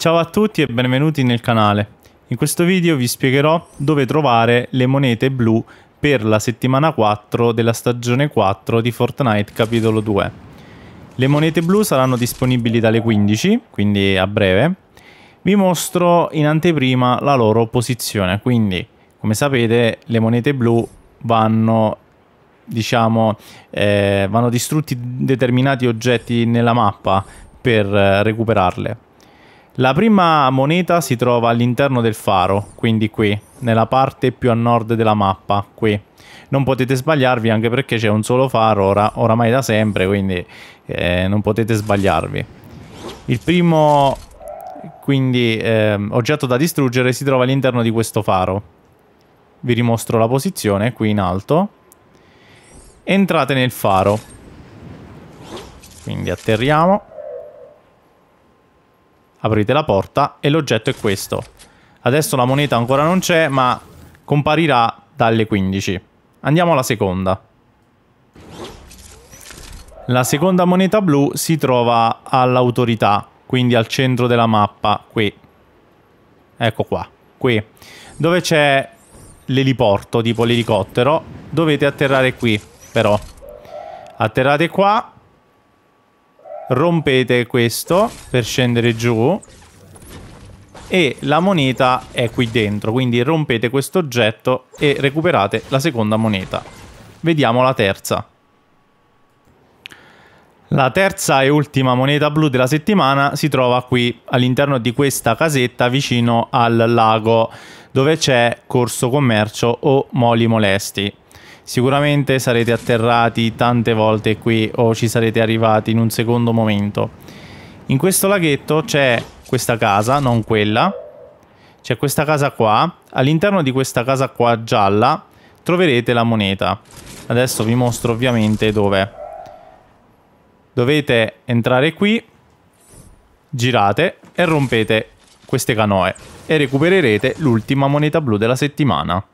Ciao a tutti e benvenuti nel canale. In questo video vi spiegherò dove trovare le monete blu per la settimana 4 della stagione 4 di Fortnite capitolo 2. Le monete blu saranno disponibili dalle 15, quindi a breve. Vi mostro in anteprima la loro posizione, quindi come sapete le monete blu vanno diciamo eh, vanno distrutti determinati oggetti nella mappa per eh, recuperarle la prima moneta si trova all'interno del faro, quindi qui, nella parte più a nord della mappa, qui. Non potete sbagliarvi anche perché c'è un solo faro ora, oramai da sempre, quindi eh, non potete sbagliarvi. Il primo quindi, eh, oggetto da distruggere si trova all'interno di questo faro. Vi rimostro la posizione qui in alto. Entrate nel faro. Quindi atterriamo. Aprite la porta e l'oggetto è questo. Adesso la moneta ancora non c'è, ma comparirà dalle 15. Andiamo alla seconda. La seconda moneta blu si trova all'autorità, quindi al centro della mappa, qui. Ecco qua, qui. Dove c'è l'eliporto, tipo l'elicottero, dovete atterrare qui, però. Atterrate qua rompete questo per scendere giù e la moneta è qui dentro, quindi rompete questo oggetto e recuperate la seconda moneta. Vediamo la terza. La terza e ultima moneta blu della settimana si trova qui all'interno di questa casetta vicino al lago dove c'è Corso Commercio o Moli Molesti. Sicuramente sarete atterrati tante volte qui o ci sarete arrivati in un secondo momento. In questo laghetto c'è questa casa, non quella. C'è questa casa qua. All'interno di questa casa qua gialla troverete la moneta. Adesso vi mostro ovviamente dove. Dovete entrare qui, girate e rompete queste canoe e recupererete l'ultima moneta blu della settimana.